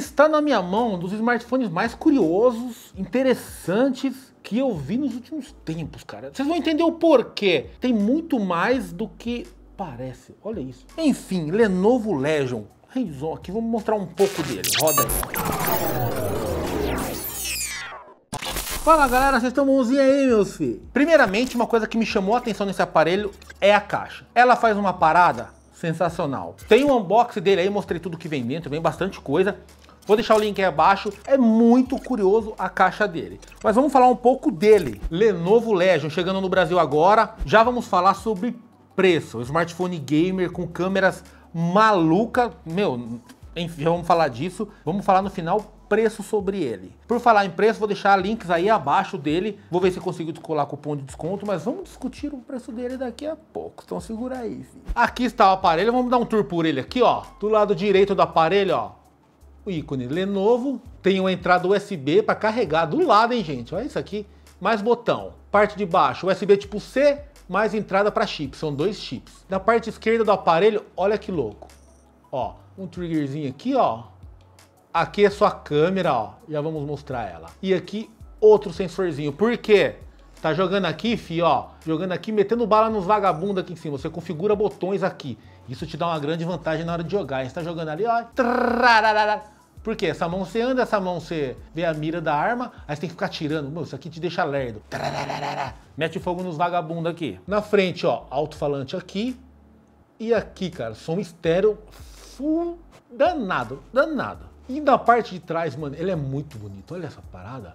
está na minha mão um dos smartphones mais curiosos, interessantes que eu vi nos últimos tempos, cara. Vocês vão entender o porquê. Tem muito mais do que parece. Olha isso. Enfim, Lenovo Legion. Reizon aqui, vamos mostrar um pouco dele. Roda aí. Fala galera, vocês estão bonzinhos aí, meus filhos? Primeiramente, uma coisa que me chamou a atenção nesse aparelho é a caixa. Ela faz uma parada sensacional. Tem o um unboxing dele aí, mostrei tudo que vem dentro, vem bastante coisa. Vou deixar o link aí abaixo. É muito curioso a caixa dele. Mas vamos falar um pouco dele. Lenovo Legion chegando no Brasil agora. Já vamos falar sobre preço. smartphone gamer com câmeras maluca, meu, enfim, vamos falar disso. Vamos falar no final preço sobre ele. Por falar em preço, vou deixar links aí abaixo dele. Vou ver se consigo descolar cupom de desconto, mas vamos discutir o preço dele daqui a pouco. Então segura aí. Filho. Aqui está o aparelho. Vamos dar um tour por ele aqui, ó. Do lado direito do aparelho, ó o ícone Lenovo, tem uma entrada USB para carregar do lado, hein, gente? Olha isso aqui, mais botão. Parte de baixo, USB tipo C, mais entrada para chip, são dois chips. Na parte esquerda do aparelho, olha que louco. Ó, um triggerzinho aqui, ó. Aqui é sua câmera, ó. Já vamos mostrar ela. E aqui outro sensorzinho. Por quê? Tá jogando aqui, fi, ó. Jogando aqui, metendo bala nos vagabundos aqui em cima. Você configura botões aqui. Isso te dá uma grande vantagem na hora de jogar. Você tá jogando ali, ó. Por quê? Essa mão você anda, essa mão você vê a mira da arma, aí você tem que ficar tirando. Meu, isso aqui te deixa lerdo. Mete fogo nos vagabundos aqui. Na frente, ó, alto-falante aqui. E aqui, cara, som estéreo full danado, danado. E na parte de trás, mano, ele é muito bonito. Olha essa parada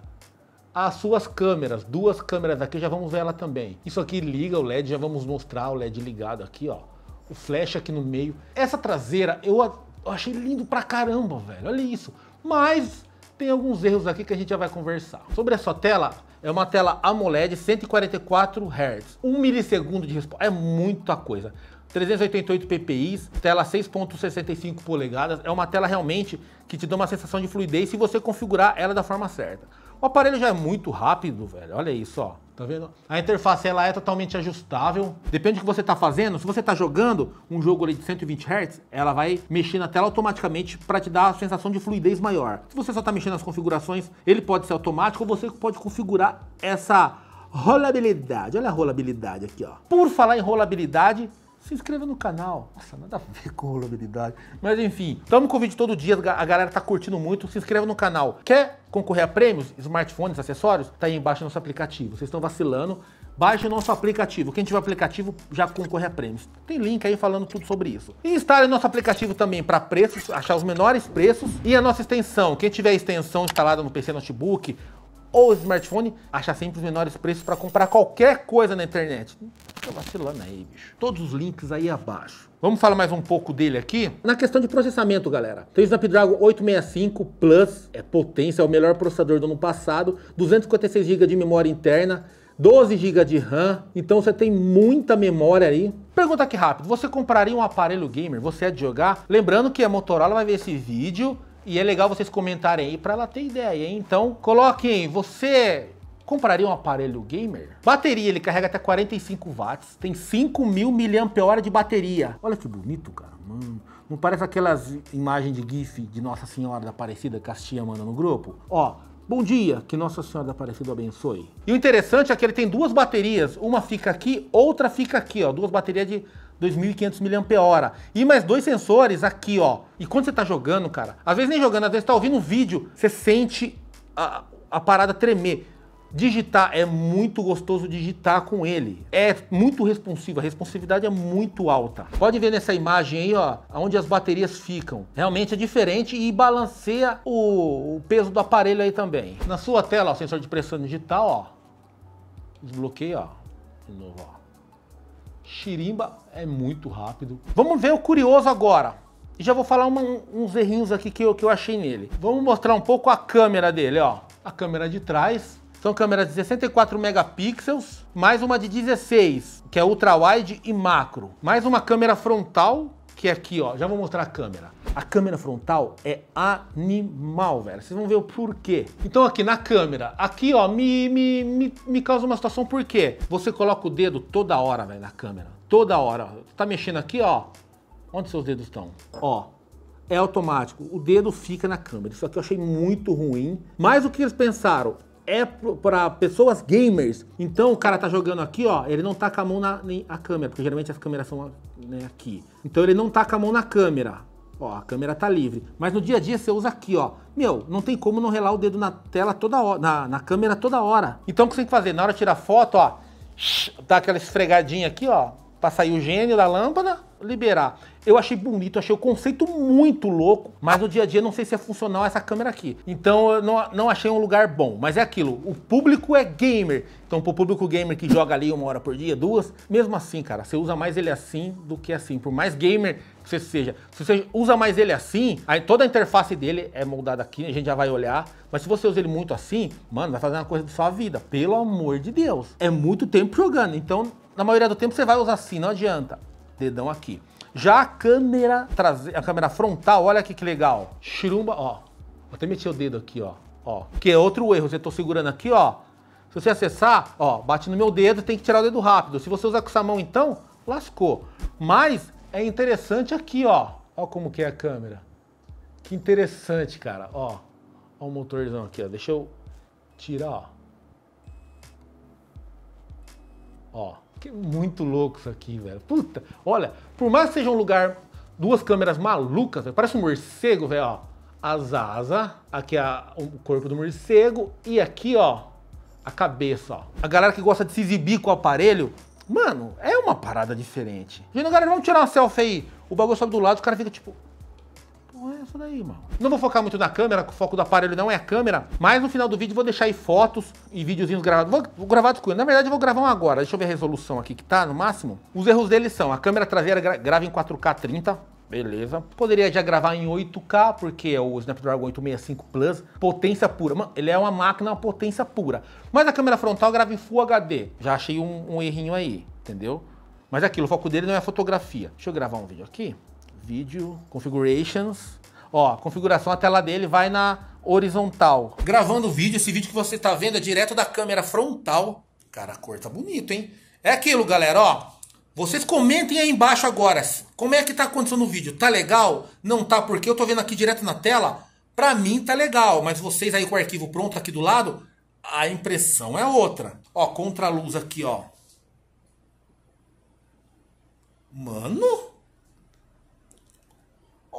as suas câmeras, duas câmeras aqui, já vamos ver ela também. Isso aqui liga o LED, já vamos mostrar o LED ligado aqui, ó. O flash aqui no meio. Essa traseira eu, eu achei lindo pra caramba, velho, olha isso. Mas tem alguns erros aqui que a gente já vai conversar. Sobre essa tela, é uma tela AMOLED 144 Hz, 1 milissegundo de resposta, é muita coisa. 388 ppi, tela 6.65 polegadas, é uma tela realmente que te dá uma sensação de fluidez se você configurar ela da forma certa. O aparelho já é muito rápido, velho. Olha isso, ó. Tá vendo? A interface ela é totalmente ajustável. Depende do que você tá fazendo. Se você tá jogando um jogo ali de 120 Hz, ela vai mexer na tela automaticamente para te dar a sensação de fluidez maior. Se você só tá mexendo nas configurações, ele pode ser automático ou você pode configurar essa rolabilidade. Olha a rolabilidade aqui, ó. Por falar em rolabilidade, se inscreva no canal. Nossa, nada a ver com rolabilidade. Mas enfim, estamos com vídeo todo dia, a galera tá curtindo muito. Se inscreva no canal. Quer concorrer a prêmios, smartphones, acessórios? Tá aí embaixo nosso aplicativo. Vocês estão vacilando. Baixe o nosso aplicativo. Quem tiver aplicativo já concorre a prêmios. Tem link aí falando tudo sobre isso. E instale nosso aplicativo também para preços, achar os menores preços. E a nossa extensão. Quem tiver extensão instalada no PC notebook ou smartphone, achar sempre os menores preços para comprar qualquer coisa na internet tá vacilando aí, bicho. Todos os links aí abaixo. Vamos falar mais um pouco dele aqui? Na questão de processamento, galera. Tem o Snapdragon 865 Plus, é potência, é o melhor processador do ano passado, 256 GB de memória interna, 12 GB de RAM, então você tem muita memória aí. Pergunta aqui rápido, você compraria um aparelho gamer? Você é de jogar? Lembrando que a é Motorola vai ver esse vídeo e é legal vocês comentarem aí para ela ter ideia, hein? Então, coloquem, você Compraria um aparelho gamer? Bateria, ele carrega até 45 watts, tem 5 mil mAh de bateria. Olha que bonito, cara, mano. Não parece aquelas imagens de GIF de Nossa Senhora da Aparecida que a tia manda no grupo? Ó, Bom dia, que Nossa Senhora da Aparecida abençoe. E o interessante é que ele tem duas baterias, uma fica aqui, outra fica aqui, ó, duas baterias de 2.500 mAh. E mais dois sensores aqui, ó. E quando você tá jogando, cara, às vezes nem jogando, às vezes tá ouvindo um vídeo, você sente a, a parada tremer. Digitar é muito gostoso digitar com ele. É muito responsivo, a responsividade é muito alta. Pode ver nessa imagem aí, ó, onde as baterias ficam. Realmente é diferente e balanceia o, o peso do aparelho aí também. Na sua tela, ó, sensor de pressão digital, ó. Desbloqueia, ó. De novo, ó. Chirimba é muito rápido. Vamos ver o curioso agora. E já vou falar uma, uns errinhos aqui que eu, que eu achei nele. Vamos mostrar um pouco a câmera dele, ó. A câmera de trás, são câmeras de 64 megapixels, mais uma de 16, que é ultra-wide e macro. Mais uma câmera frontal, que é aqui, ó. Já vou mostrar a câmera. A câmera frontal é animal, velho. Vocês vão ver o porquê. Então aqui na câmera, aqui, ó, me, me, me, me causa uma situação por quê? Você coloca o dedo toda hora, velho, na câmera. Toda hora. Tá mexendo aqui, ó. Onde seus dedos estão? Ó, é automático, o dedo fica na câmera. Isso aqui eu achei muito ruim. Mas o que eles pensaram? é para pessoas gamers. Então o cara tá jogando aqui, ó, ele não tá com a mão na a câmera, porque geralmente as câmeras são né, aqui. Então ele não tá com a mão na câmera. Ó, a câmera tá livre. Mas no dia a dia você usa aqui, ó. Meu, não tem como não relar o dedo na tela toda hora, na, na câmera toda hora. Então o que você tem que fazer? Na hora de tirar foto, ó, dá aquela esfregadinha aqui, ó, pra sair o gênio da lâmpada liberar. Eu achei bonito, achei o conceito muito louco, mas no dia a dia não sei se é funcional essa câmera aqui. Então eu não, não achei um lugar bom. Mas é aquilo, o público é gamer. Então pro público gamer que joga ali uma hora por dia, duas, mesmo assim, cara, você usa mais ele assim do que assim. Por mais gamer que você seja, se você usa mais ele assim, aí toda a interface dele é moldada aqui, a gente já vai olhar. Mas se você usa ele muito assim, mano, vai fazer uma coisa da sua vida. Pelo amor de Deus. É muito tempo jogando, então na maioria do tempo você vai usar assim, não adianta dedão aqui. Já a câmera traseira, a câmera frontal, olha aqui que legal. Chirumba, ó. Até meti o dedo aqui, ó. Ó, que é outro erro, você tô segurando aqui, ó. Se você acessar, ó, bate no meu dedo, tem que tirar o dedo rápido. Se você usar com essa mão então, lascou. Mas é interessante aqui, ó. Ó como que é a câmera. Que interessante, cara, ó. Ó o motorzão aqui, ó. Deixa eu tirar, ó. Ó. Que muito louco isso aqui, velho. Puta, olha, por mais que seja um lugar, duas câmeras malucas, parece um morcego, velho, ó. As asas, aqui é a, o corpo do morcego e aqui, ó, a cabeça, ó. A galera que gosta de se exibir com o aparelho, mano, é uma parada diferente. Gente, galera, vamos tirar uma selfie aí. O bagulho sobe do lado, o cara fica tipo, é isso daí, mano. Não vou focar muito na câmera, o foco do aparelho não é a câmera, mas no final do vídeo vou deixar aí fotos e videozinhos gravados. Vou, vou gravar com ele. Na verdade, eu vou gravar um agora. Deixa eu ver a resolução aqui que tá no máximo. Os erros dele são: a câmera traseira gra grava em 4K 30, Beleza. Poderia já gravar em 8K, porque é o Snapdragon 865 Plus, potência pura. Mano, ele é uma máquina, uma potência pura. Mas a câmera frontal grava em Full HD. Já achei um, um errinho aí, entendeu? Mas é aquilo, o foco dele não é fotografia. Deixa eu gravar um vídeo aqui. Vídeo, configurations. Ó, configuração, a tela dele vai na horizontal. Gravando o vídeo, esse vídeo que você tá vendo é direto da câmera frontal. Cara, a cor tá bonito hein? É aquilo, galera, ó. Vocês comentem aí embaixo agora. Como é que tá acontecendo o vídeo? Tá legal? Não tá porque eu tô vendo aqui direto na tela. Pra mim tá legal, mas vocês aí com o arquivo pronto aqui do lado, a impressão é outra. Ó, contra a luz aqui, ó. Mano,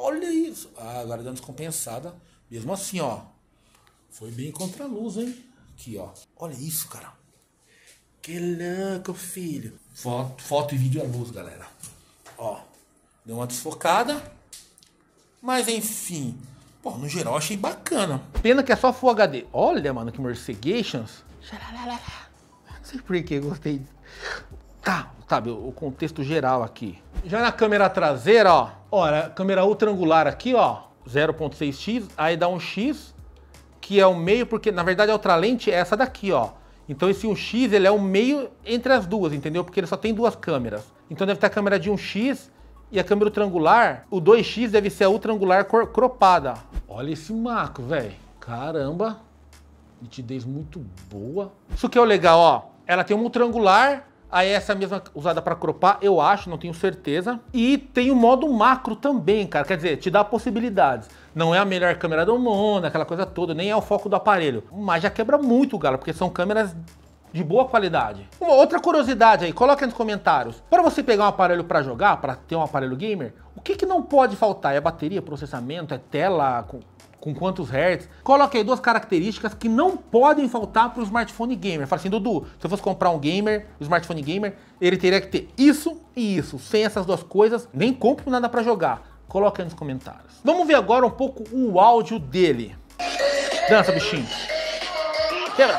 Olha isso. Ah, agora dando descompensada. Mesmo assim, ó. Foi bem contra a luz, hein? Aqui, ó. Olha isso, cara. Que louco, filho. Foto, foto e vídeo à luz, galera. Ó. Deu uma desfocada. Mas, enfim. Pô, no geral, achei bacana. Pena que é só Full HD. Olha, mano, que Mercegations. Não sei por que gostei disso sabe, o contexto geral aqui. Já na câmera traseira, ó, olha, câmera ultrangular aqui, ó, 0.6x, aí dá um x, que é o meio, porque na verdade a outra lente é essa daqui, ó. Então esse 1x, ele é o meio entre as duas, entendeu? Porque ele só tem duas câmeras. Então deve ter a câmera de 1x e a câmera ultrangular, o 2x deve ser a ultrangular cropada. Olha esse macro, velho. Caramba. Nitidez muito boa. Isso que é o legal, ó. Ela tem uma triangular Aí essa mesma usada para cropar, eu acho, não tenho certeza. E tem o modo macro também, cara. Quer dizer, te dá possibilidades. Não é a melhor câmera do mundo, aquela coisa toda, nem é o foco do aparelho. Mas já quebra muito, galera porque são câmeras de boa qualidade. Uma outra curiosidade aí, aí nos comentários. Para você pegar um aparelho para jogar, para ter um aparelho gamer, o que, que não pode faltar? É bateria, processamento, é tela, com quantos hertz. Coloquei duas características que não podem faltar para o smartphone gamer. Fala assim, Dudu, se eu fosse comprar um gamer, um smartphone gamer, ele teria que ter isso e isso. Sem essas duas coisas, nem compro nada para jogar. Coloque aí nos comentários. Vamos ver agora um pouco o áudio dele. Dança, bichinho. Quebra.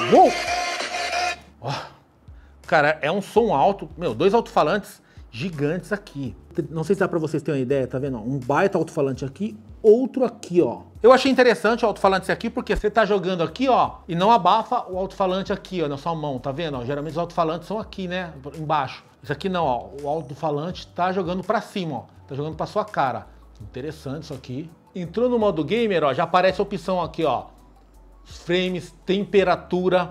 Uou. Oh. Cara, é um som alto. Meu, dois alto-falantes gigantes aqui. Não sei se dá para vocês terem uma ideia, tá vendo? Um baita alto-falante aqui, outro aqui, ó. Eu achei interessante o alto-falante aqui, porque você tá jogando aqui, ó, e não abafa o alto-falante aqui, ó, na sua mão, tá vendo? geralmente os alto-falantes são aqui, né, embaixo. Isso aqui não, ó, o alto-falante tá jogando para cima, ó, tá jogando para sua cara. Interessante isso aqui. Entrou no modo gamer, ó, já aparece a opção aqui, ó, frames, temperatura,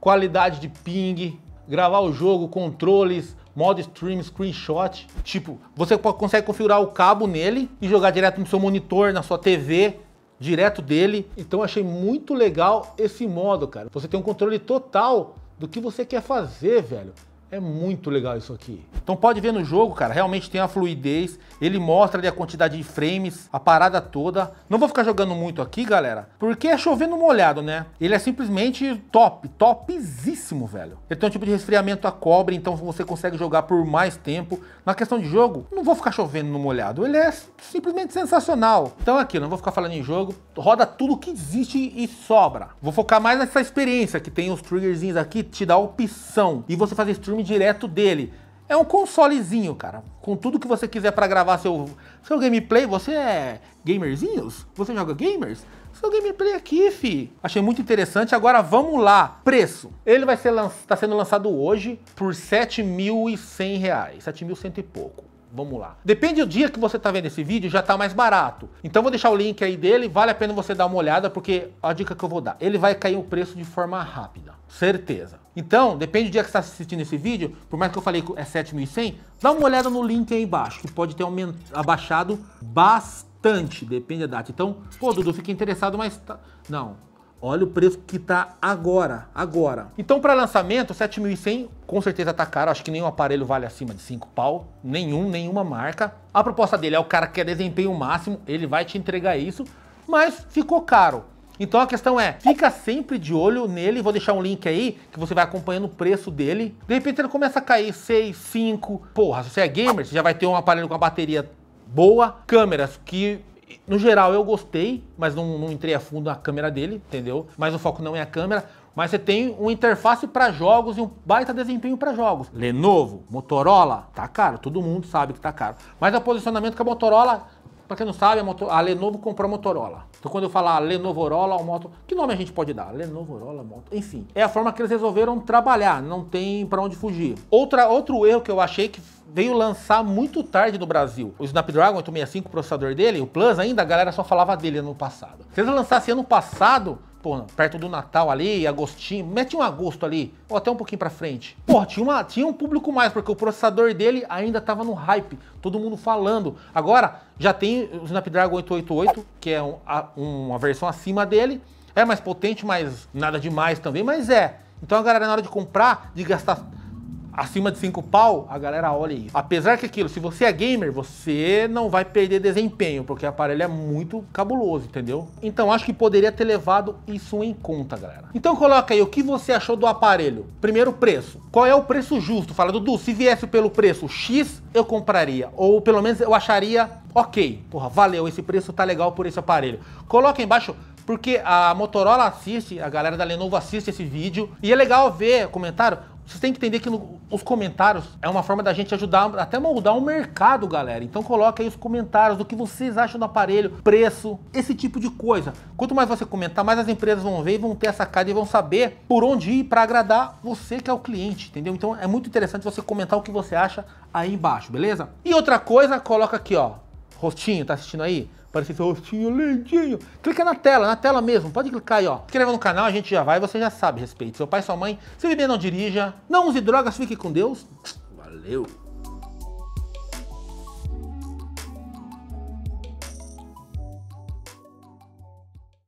qualidade de ping, gravar o jogo, controles, modo stream, screenshot. Tipo, você consegue configurar o cabo nele e jogar direto no seu monitor, na sua TV, direto dele. Então achei muito legal esse modo, cara. Você tem um controle total do que você quer fazer, velho. É muito legal isso aqui. Então pode ver no jogo, cara, realmente tem a fluidez, ele mostra ali a quantidade de frames, a parada toda. Não vou ficar jogando muito aqui, galera, porque é chovendo molhado, né? Ele é simplesmente top, topzíssimo, velho. Ele tem um tipo de resfriamento a cobre, então você consegue jogar por mais tempo. Na questão de jogo, não vou ficar chovendo no molhado, ele é simplesmente sensacional. Então aqui, não vou ficar falando em jogo, roda tudo que existe e sobra. Vou focar mais nessa experiência que tem os triggerzinhos aqui, te dá opção. E você fazer stream nome direto dele. É um consolezinho, cara. Com tudo que você quiser para gravar seu, seu gameplay. Você é gamerzinhos? Você joga gamers? Seu gameplay aqui, fi. Achei muito interessante. Agora vamos lá. Preço. Ele vai ser lan... tá sendo lançado hoje por R$ 7.100, 7.100 e pouco. Vamos lá. Depende do dia que você está vendo esse vídeo, já está mais barato. Então vou deixar o link aí dele, vale a pena você dar uma olhada, porque a dica que eu vou dar, ele vai cair o preço de forma rápida, certeza. Então, depende do dia que você está assistindo esse vídeo, por mais que eu falei que é 7.100, dá uma olhada no link aí embaixo, que pode ter abaixado bastante, depende da data. Então, pô, Dudu, fique interessado, mas... Tá... Não, Olha o preço que está agora, agora. Então, para lançamento, 7.100 com certeza tá caro. Acho que nenhum aparelho vale acima de 5 pau. Nenhum, nenhuma marca. A proposta dele é o cara que quer desempenho máximo, ele vai te entregar isso, mas ficou caro. Então a questão é, fica sempre de olho nele, vou deixar um link aí, que você vai acompanhando o preço dele. De repente ele começa a cair 6, 5, porra, se você é gamer, você já vai ter um aparelho com a bateria boa, câmeras que no geral, eu gostei, mas não, não entrei a fundo na câmera dele, entendeu? Mas o foco não é a câmera, mas você tem uma interface para jogos e um baita desempenho para jogos. Lenovo, Motorola, tá caro, todo mundo sabe que tá caro. Mas é o posicionamento que a Motorola, para quem não sabe, a, a Lenovo comprou a Motorola. Então quando eu falar Lenovo Orola ou Moto, que nome a gente pode dar? Orola, Moto, enfim. É a forma que eles resolveram trabalhar, não tem para onde fugir. Outra, outro erro que eu achei que veio lançar muito tarde no Brasil. O Snapdragon 865, o processador dele, o Plus ainda, a galera só falava dele ano passado. Se eles lançassem ano passado, pô, perto do Natal ali, agostinho, mete um agosto ali, ou até um pouquinho pra frente. Pô, tinha, uma, tinha um público mais, porque o processador dele ainda tava no hype, todo mundo falando. Agora, já tem o Snapdragon 888, que é um, a, uma versão acima dele, é mais potente, mas nada demais também, mas é. Então a galera na hora de comprar, de gastar acima de 5 pau, a galera olha isso. Apesar que aquilo, se você é gamer, você não vai perder desempenho, porque o aparelho é muito cabuloso, entendeu? Então acho que poderia ter levado isso em conta, galera. Então coloca aí o que você achou do aparelho. Primeiro, preço. Qual é o preço justo? Fala, Dudu, se viesse pelo preço X, eu compraria. Ou pelo menos eu acharia ok. Porra, valeu, esse preço tá legal por esse aparelho. Coloca embaixo porque a Motorola assiste, a galera da Lenovo assiste esse vídeo, e é legal ver comentário, vocês têm que entender que no, os comentários é uma forma da gente ajudar, até moldar o mercado, galera. Então coloca aí os comentários do que vocês acham do aparelho, preço, esse tipo de coisa. Quanto mais você comentar, mais as empresas vão ver e vão ter essa cara e vão saber por onde ir para agradar você que é o cliente, entendeu? Então é muito interessante você comentar o que você acha aí embaixo, beleza? E outra coisa, coloca aqui, ó rostinho, tá assistindo aí? Parece esse rostinho lindinho. Clica na tela, na tela mesmo, pode clicar aí, ó. Se inscreva no canal, a gente já vai, você já sabe, respeito. seu pai, sua mãe. Se beber, não dirija. Não use drogas, fique com Deus. Valeu!